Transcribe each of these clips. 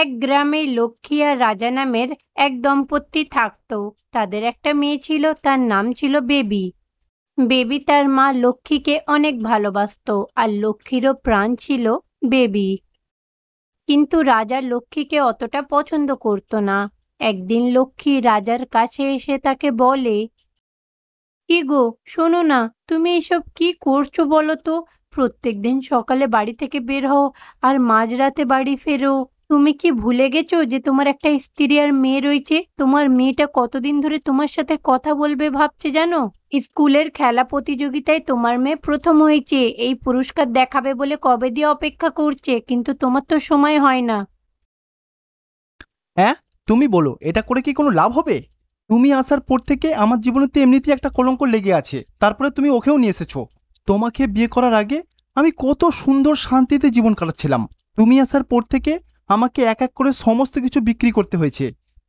এক গ্রামে লক্ষ্মী আর রাজা নামের এক দম্পতি থাকত তাদের একটা মেয়ে ছিল তার নাম ছিল বেবি বেবি তার মা লক্ষ্মীকে অনেক ভালোবাসত আর লক্ষ্মীরও প্রাণ ছিল বেবি কিন্তু রাজা লক্ষ্মীকে অতটা পছন্দ করত না একদিন লক্ষ্মী রাজার কাছে এসে তাকে বলে কি গো শোনো না তুমি এসব কি করছো বলো তো প্রত্যেক দিন সকালে বাড়ি থেকে বের হও আর মাঝরাতে বাড়ি ফেরো তুমি কি ভুলে গেছো যে তোমার একটা স্ত্রী আর মেয়ে রয়েছে তোমার মেয়েটা কতদিন ধরে তোমার সাথে কথা বলবে ভাবছে জানো স্কুলের খেলা প্রতিযোগিতায় তোমার মেয়ে প্রথম হয়েছে এই পুরস্কার দেখাবে বলে কবে দিয়ে অপেক্ষা করছে কিন্তু তোমার তো সময় হয় না হ্যাঁ তুমি বলো এটা করে কি কোনো লাভ হবে তুমি আসার পর থেকে আমার জীবনে তো এমনিতেই একটা কলঙ্ক লেগে আছে তারপরে তুমি ওকেও নিয়ে এসেছো তোমাকে বিয়ে করার আগে আমি কত সুন্দর শান্তিতে জীবন কাটাচ্ছিলাম তুমি আসার পর থেকে আমাকে এক এক করে সমস্ত কিছু বিক্রি করতে হয়েছে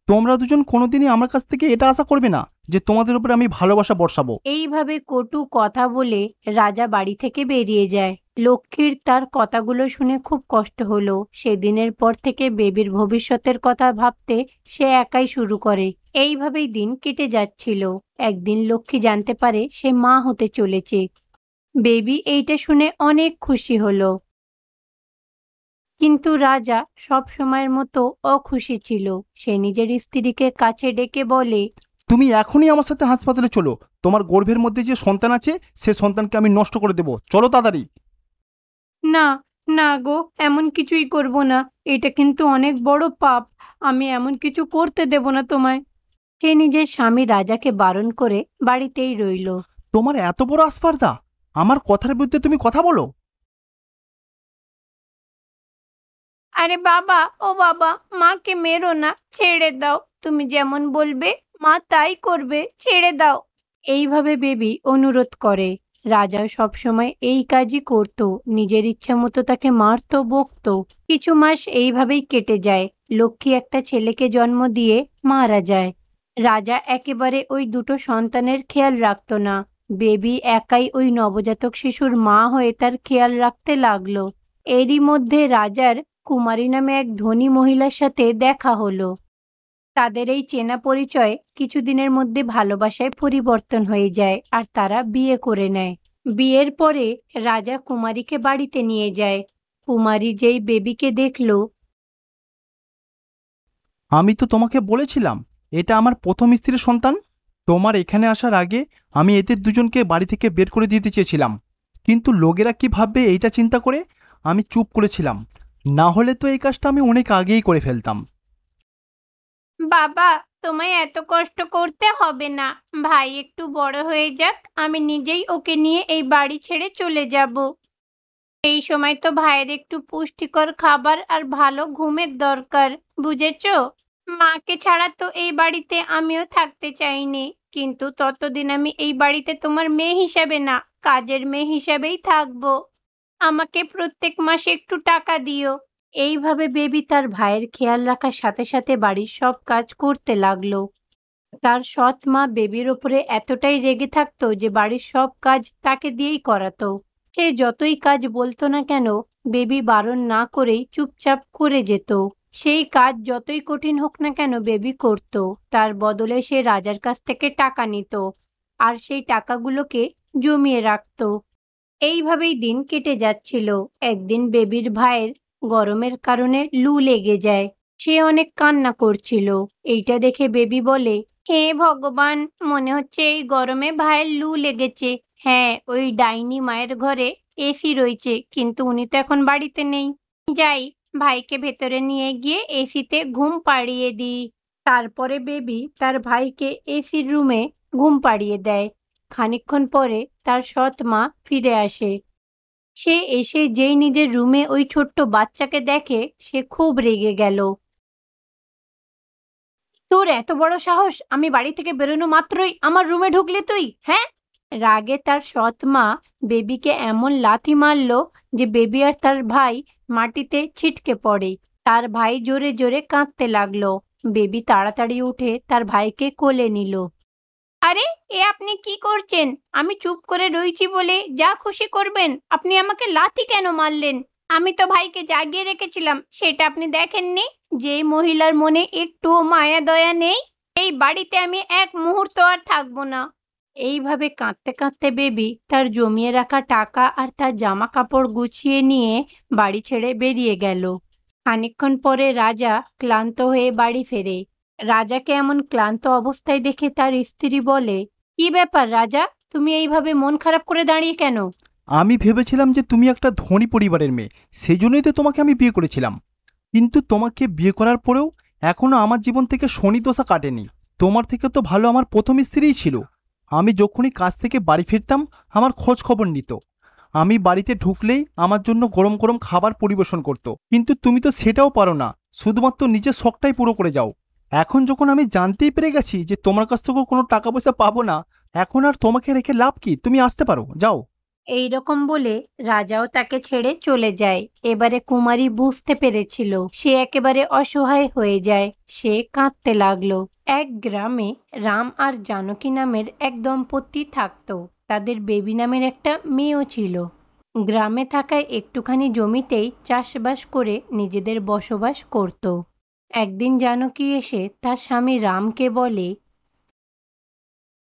তোমরা দুজন কোনোদিনই আমার কাছ থেকে এটা আশা করবে না যে তোমাদের উপরে আমি ভালোবাসা বর্ষাবো এইভাবে কটু কথা বলে রাজা বাড়ি থেকে বেরিয়ে যায় লক্ষ্মীর তার কথাগুলো শুনে খুব কষ্ট হলো সেদিনের পর থেকে বেবির ভবিষ্যতের কথা ভাবতে সে একাই শুরু করে এইভাবেই দিন কেটে যাচ্ছিল একদিন লক্ষ্মী জানতে পারে সে মা হতে চলেছে বেবি এইটা শুনে অনেক খুশি হলো কিন্তু রাজা সব সময়ের মতো অখুশি ছিল সে নিজের স্ত্রীকে কাছে ডেকে বলে তুমি এখনই আমার সাথে হাসপাতালে চলো তোমার গর্ভের মধ্যে যে সন্তান আছে সে সন্তানকে আমি নষ্ট করে দেব চলো তাড়াতাড়ি না না গো এমন কিছুই করব না এটা কিন্তু অনেক বড় পাপ আমি এমন কিছু করতে দেব না তোমায় সে নিজের স্বামী রাজাকে বারণ করে বাড়িতেই রইল তোমার এত বড় আস্পর্ধা আমার কথার বিরুদ্ধে তুমি কথা বলো আরে বাবা ও বাবা মাকে মেরো না ছেড়ে দাও তুমি যেমন বলবে মা তাই করবে ছেড়ে দাও এইভাবে বেবি অনুরোধ করে রাজা সবসময় এই কাজই করত নিজের ইচ্ছা মতো তাকে মারত বকত কিছু মাস এইভাবেই কেটে যায় লক্ষ্মী একটা ছেলেকে জন্ম দিয়ে মারা যায় রাজা একেবারে ওই দুটো সন্তানের খেয়াল রাখত না বেবি একাই ওই নবজাতক শিশুর মা হয়ে তার খেয়াল রাখতে লাগলো এরই মধ্যে রাজার কুমারী নামে এক ধনী মহিলার সাথে দেখা হলো তাদের এই চেনা পরিচয় কিছুদিনের মধ্যে ভালোবাসায় পরিবর্তন হয়ে যায় আর তারা বিয়ে করে নেয় বিয়ের পরে রাজা কুমারীকে বাড়িতে নিয়ে যায় কুমারী যেই বেবিকে দেখল আমি তো তোমাকে বলেছিলাম এটা আমার প্রথম স্ত্রীর সন্তান তোমার এখানে আসার আগে আমি এদের দুজনকে বাড়ি থেকে বের করে দিতে চেয়েছিলাম কিন্তু লোকেরা কি ভাববে এইটা চিন্তা করে আমি চুপ করেছিলাম না হলে তো এই কাজটা আমি অনেক আগেই করে ফেলতাম বাবা তোমায় এত কষ্ট করতে হবে না ভাই একটু বড় হয়ে যাক আমি নিজেই ওকে নিয়ে এই বাড়ি ছেড়ে চলে যাব এই সময় তো ভাইয়ের একটু পুষ্টিকর খাবার আর ভালো ঘুমের দরকার বুঝেছো মাকে ছাড়া তো এই বাড়িতে আমিও থাকতে চাইনি কিন্তু ততদিন আমি এই বাড়িতে তোমার মেয়ে হিসাবে না কাজের মেয়ে হিসাবেই থাকবো আমাকে প্রত্যেক মাসে একটু টাকা দিও এইভাবে বেবি তার ভাইয়ের খেয়াল রাখার সাথে সাথে বাড়ির সব কাজ করতে লাগলো তার সৎ মা বেবির ওপরে এতটাই রেগে থাকতো যে বাড়ির সব কাজ তাকে দিয়েই করাতো সে যতই কাজ বলতো না কেন বেবি বারণ না করেই চুপচাপ করে যেত সেই কাজ যতই কঠিন হোক না কেন বেবি করত তার বদলে সে রাজার কাছ থেকে টাকা নিত আর সেই টাকাগুলোকে জমিয়ে রাখত এইভাবেই দিন কেটে যাচ্ছিল একদিন বেবির ভাইয়ের গরমের কারণে লু লেগে যায় সে অনেক কান্না করছিল এইটা দেখে বেবি বলে হে ভগবান মনে হচ্ছে এই গরমে ভাইয়ের লু লেগেছে হ্যাঁ ওই ডাইনি মায়ের ঘরে এসি রয়েছে কিন্তু উনি তো এখন বাড়িতে নেই যাই ভাইকে ভেতরে নিয়ে গিয়ে এসিতে ঘুম পাড়িয়ে দিই তারপরে বেবি তার ভাইকে এসির রুমে ঘুম পাড়িয়ে দেয় খানিকক্ষণ পরে তার সৎ মা ফিরে আসে সে এসে যেই নিজের রুমে ওই ছোট্ট বাচ্চাকে দেখে সে খুব রেগে গেল তোর এত বড় সাহস আমি বাড়ি থেকে বেরোনো মাত্রই আমার রুমে ঢুকলে তুই হ্যাঁ রাগে তার সৎ মা বেবিকে এমন লাথি মারল যে বেবি আর তার ভাই মাটিতে ছিটকে পড়ে তার ভাই জোরে জোরে কাঁদতে লাগলো বেবি তাড়াতাড়ি উঠে তার ভাইকে কোলে নিল আরে এ আপনি কি করছেন আমি চুপ করে রয়েছি বলে যা খুশি করবেন আপনি আমাকে লাথি কেন মারলেন আমি তো ভাইকে জাগিয়ে রেখেছিলাম সেটা আপনি দেখেননি যে মহিলার মনে একটুও মায়া দয়া নেই এই বাড়িতে আমি এক মুহূর্ত আর থাকবো না এইভাবে কাঁদতে কাঁদতে বেবি তার জমিয়ে রাখা টাকা আর তার জামা কাপড় গুছিয়ে নিয়ে বাড়ি ছেড়ে বেরিয়ে গেল খানিক্ষণ পরে রাজা ক্লান্ত হয়ে বাড়ি ফেরে রাজাকে এমন ক্লান্ত অবস্থায় দেখে তার স্ত্রী বলে কি ব্যাপার রাজা তুমি এইভাবে মন খারাপ করে দাঁড়িয়ে কেন আমি ভেবেছিলাম যে তুমি একটা ধনী পরিবারের মেয়ে সেই জন্যই তো তোমাকে আমি বিয়ে করেছিলাম কিন্তু তোমাকে বিয়ে করার পরেও এখনও আমার জীবন থেকে শনি দোষা কাটেনি তোমার থেকে তো ভালো আমার প্রথম স্ত্রীই ছিল আমি যখনই কাজ থেকে বাড়ি ফিরতাম আমার খোঁজ খবর নিত আমি বাড়িতে ঢুকলেই আমার জন্য গরম গরম খাবার পরিবেশন করত। কিন্তু তুমি তো সেটাও পারো না শুধুমাত্র নিজের শখটাই পুরো করে যাও এখন যখন আমি জানতেই পেরে গেছি যে তোমার কাছ থেকেও কোনো টাকা পয়সা পাবো না এখন আর তোমাকে রেখে লাভ কি তুমি আসতে পারো যাও এই রকম বলে রাজাও তাকে ছেড়ে চলে যায় এবারে কুমারী বুঝতে পেরেছিল সে একেবারে অসহায় হয়ে যায় সে কাঁদতে লাগলো এক গ্রামে রাম আর জানকী নামের এক দম্পতি থাকতো তাদের বেবি নামের একটা মেয়েও ছিল গ্রামে থাকায় একটুখানি জমিতেই চাষবাস করে নিজেদের বসবাস করত একদিন জানকী এসে তার স্বামী রামকে বলে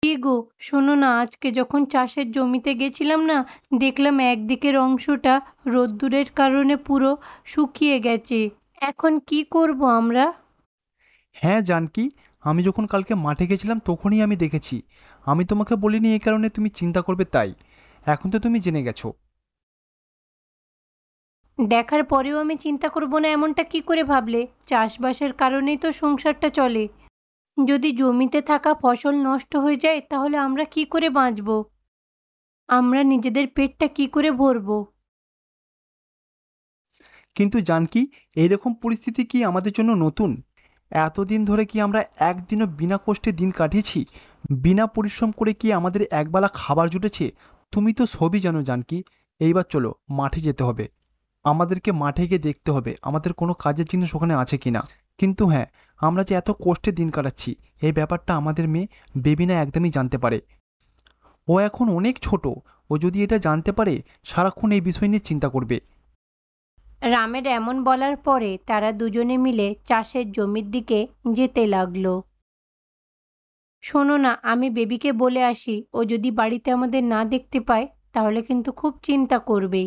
কি গো শোনো না আজকে যখন চাষের জমিতে গেছিলাম না দেখলাম একদিকের অংশটা রোদ্দুরের কারণে পুরো শুকিয়ে গেছে এখন কি করব আমরা হ্যাঁ জানকি আমি যখন কালকে মাঠে গেছিলাম তখনই আমি দেখেছি আমি তোমাকে বলিনি এই কারণে তুমি চিন্তা করবে তাই এখন তো তুমি জেনে গেছো দেখার পরেও আমি চিন্তা করব না এমনটা কি করে ভাবলে চাষবাসের কারণেই তো সংসারটা চলে যদি জমিতে থাকা ফসল নষ্ট হয়ে যায় তাহলে আমরা কি করে বাঁচব আমরা নিজেদের পেটটা কি করে ভরব কিন্তু জানকি এইরকম পরিস্থিতি কি আমাদের জন্য নতুন এতদিন ধরে কি আমরা একদিনও বিনা কষ্টে দিন কাটিয়েছি বিনা পরিশ্রম করে কি আমাদের একবেলা খাবার জুটেছে তুমি তো সবই জানো জানকি এইবার চলো মাঠে যেতে হবে আমাদেরকে মাঠে গিয়ে দেখতে হবে আমাদের কোনো কাজের জিনিস ওখানে আছে কিনা কিন্তু হ্যাঁ আমরা যে এত কষ্টে দিন কাটাচ্ছি এই ব্যাপারটা আমাদের মেয়ে বেবিনা একদমই জানতে পারে ও এখন অনেক ছোট ও যদি এটা জানতে পারে সারাক্ষণ এই বিষয় নিয়ে চিন্তা করবে রামের এমন বলার পরে তারা দুজনে মিলে চাষের জমির দিকে যেতে লাগলো শোনো না আমি বেবিকে বলে আসি ও যদি বাড়িতে আমাদের না দেখতে পায় তাহলে কিন্তু খুব চিন্তা করবে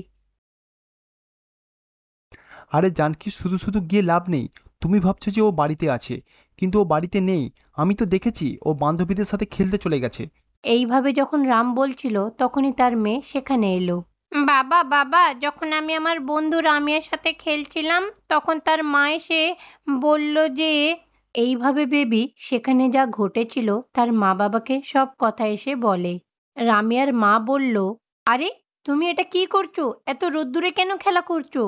আরে জানকি শুধু শুধু গিয়ে লাভ নেই তুমি ভাবছো যে ও বাড়িতে আছে কিন্তু ও বাড়িতে নেই আমি তো দেখেছি ও বান্ধবীদের সাথে খেলতে চলে গেছে এইভাবে যখন রাম বলছিল তখনই তার মেয়ে সেখানে এলো বাবা বাবা যখন আমি আমার বন্ধু রামিয়ার সাথে খেলছিলাম তখন তার মা এসে বলল যে এইভাবে বেবি সেখানে যা ঘটেছিল তার মা বাবাকে সব কথা এসে বলে রামিয়ার মা বলল আরে তুমি এটা কি করছো এত রোদ্দুরে কেন খেলা করছো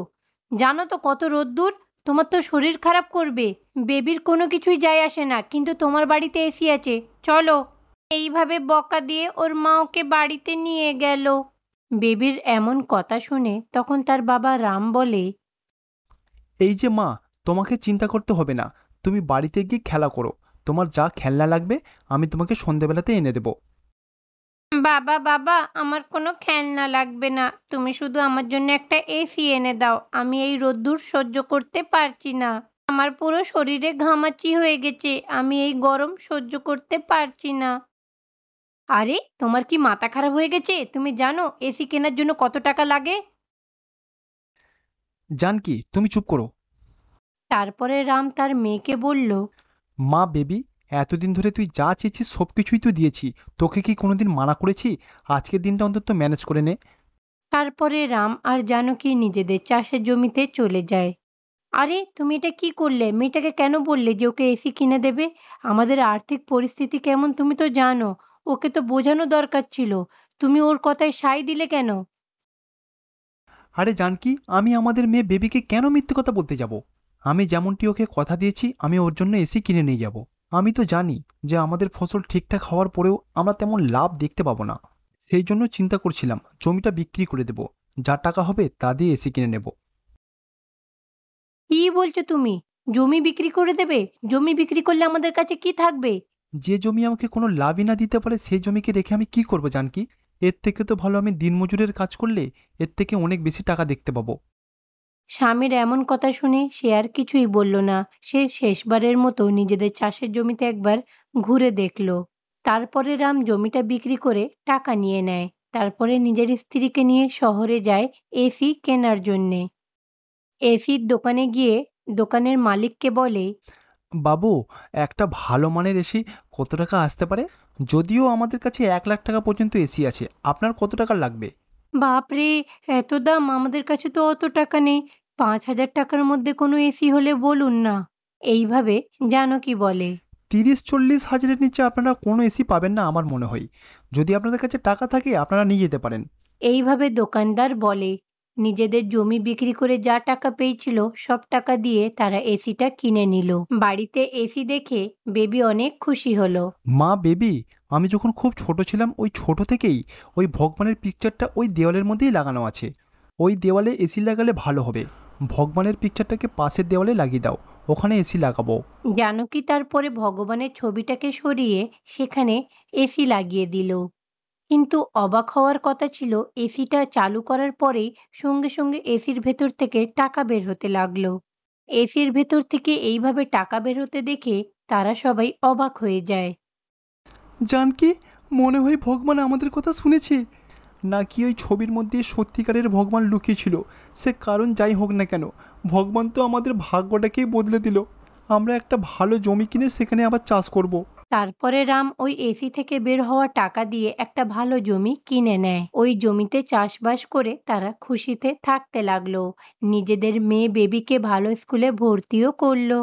জানো তো কত রোদ্দুর তোমার তো শরীর খারাপ করবে বেবির কোনো কিছুই যায় আসে না কিন্তু তোমার বাড়িতে এসি আছে চলো এইভাবে বকা দিয়ে ওর মা ওকে বাড়িতে নিয়ে গেল বেবির এমন কথা শুনে তখন তার বাবা রাম বলে এই যে মা তোমাকে চিন্তা করতে হবে না তুমি বাড়িতে গিয়ে খেলা করো তোমার যা খেলনা লাগবে আমি তোমাকে সন্ধেবেলাতে এনে দেবো বাবা বাবা আমার কোনো খেলনা লাগবে না তুমি শুধু আমার জন্য একটা এসি এনে দাও আমি এই রোদ্দুর সহ্য করতে পারছি না আমার পুরো শরীরে ঘামাচি হয়ে গেছে আমি এই গরম সহ্য করতে পারছি না আরে তোমার কি মাথা খারাপ হয়ে গেছে তুমি জানো এসি কেনার জন্য কত টাকা লাগে জানকি তুমি চুপ করো তারপরে রাম তার মেয়েকে বলল মা বেবি এতদিন ধরে তুই যা চেয়েছিস সব কিছুই তো দিয়েছি তোকে কি কোনোদিন মানা করেছি আজকের দিনটা অন্তত ম্যানেজ করে নে তারপরে রাম আর জানকী নিজেদের চাষের জমিতে চলে যায় আরে তুমি এটা কি করলে মেয়েটাকে কেন বললে যে ওকে এসি কিনে দেবে আমাদের আর্থিক পরিস্থিতি কেমন তুমি তো জানো ওকে তো বোঝানো দরকার ছিল তুমি ওর কথায় সাই দিলে কেন আরে জানকি আমি আমাদের মেয়ে বেবিকে কেন মিথ্যে কথা বলতে যাব আমি যেমনটি ওকে কথা দিয়েছি আমি ওর জন্য এসি কিনে নিয়ে যাবো আমি তো জানি যে আমাদের ফসল ঠিকঠাক হওয়ার পরেও আমরা তেমন লাভ দেখতে পাবো না সেই জন্য চিন্তা করছিলাম জমিটা বিক্রি করে দেব যা টাকা হবে তা দিয়ে এসে কিনে নেব কি বলছো তুমি জমি বিক্রি করে দেবে জমি বিক্রি করলে আমাদের কাছে কি থাকবে যে জমি আমাকে কোনো লাভই না দিতে পারে সেই জমিকে রেখে আমি কি করবো জানকি এর থেকে তো ভালো আমি দিনমজুরের কাজ করলে এর থেকে অনেক বেশি টাকা দেখতে পাবো স্বামীর এমন কথা শুনে সে আর কিছুই বলল না সে শেষবারের মতো নিজেদের চাষের জমিতে একবার ঘুরে দেখল তারপরে রাম জমিটা বিক্রি করে টাকা নিয়ে নেয় তারপরে নিজের স্ত্রীকে নিয়ে শহরে যায় এসি কেনার জন্যে এসির দোকানে গিয়ে দোকানের মালিককে বলে বাবু একটা ভালো মানের এসি কত টাকা আসতে পারে যদিও আমাদের কাছে এক লাখ টাকা পর্যন্ত এসি আছে আপনার কত টাকা লাগবে বাপরে এত দাম আমাদের কাছে তো অত টাকা নেই পাঁচ হাজার টাকার মধ্যে কোনো এসি হলে বলুন না এইভাবে কি বলে তিরিশ চল্লিশ হাজারের নিচে আপনারা কোনো এসি পাবেন না আমার মনে হয় যদি আপনাদের কাছে টাকা থাকে আপনারা নিয়ে যেতে পারেন এইভাবে দোকানদার বলে নিজেদের জমি বিক্রি করে যা টাকা পেয়েছিল সব টাকা দিয়ে তারা এসিটা কিনে নিল বাড়িতে এসি দেখে বেবি অনেক খুশি হলো মা বেবি আমি যখন খুব ছোট ছিলাম ওই ছোট থেকেই ওই ভগবানের পিকচারটা ওই দেওয়ালের মধ্যেই লাগানো আছে ওই দেওয়ালে এসি লাগালে ভালো হবে ভগবানের পিকচারটাকে পাশের দেওয়ালে লাগিয়ে দাও ওখানে এসি লাগাবো জানকী তারপরে ভগবানের ছবিটাকে সরিয়ে সেখানে এসি লাগিয়ে দিল কিন্তু অবাক হওয়ার কথা ছিল এসিটা চালু করার পরেই সঙ্গে সঙ্গে এসির ভেতর থেকে টাকা বের হতে লাগলো এসির ভেতর থেকে এইভাবে টাকা বের হতে দেখে তারা সবাই অবাক হয়ে যায় জানকি মনে হয় ভগবান আমাদের কথা শুনেছে নাকি ওই ছবির মধ্যে সত্যিকারের ভগবান লুকিয়েছিল সে কারণ যাই হোক না কেন ভগবান তো আমাদের ভাগ্যটাকেই বদলে দিল আমরা একটা ভালো জমি কিনে সেখানে আবার চাষ করব। তারপরে রাম ওই এসি থেকে বের হওয়া টাকা দিয়ে একটা ভালো জমি কিনে নেয় ওই জমিতে চাষবাস করে তারা খুশিতে থাকতে লাগলো নিজেদের মেয়ে বেবিকে ভালো স্কুলে ভর্তিও করলো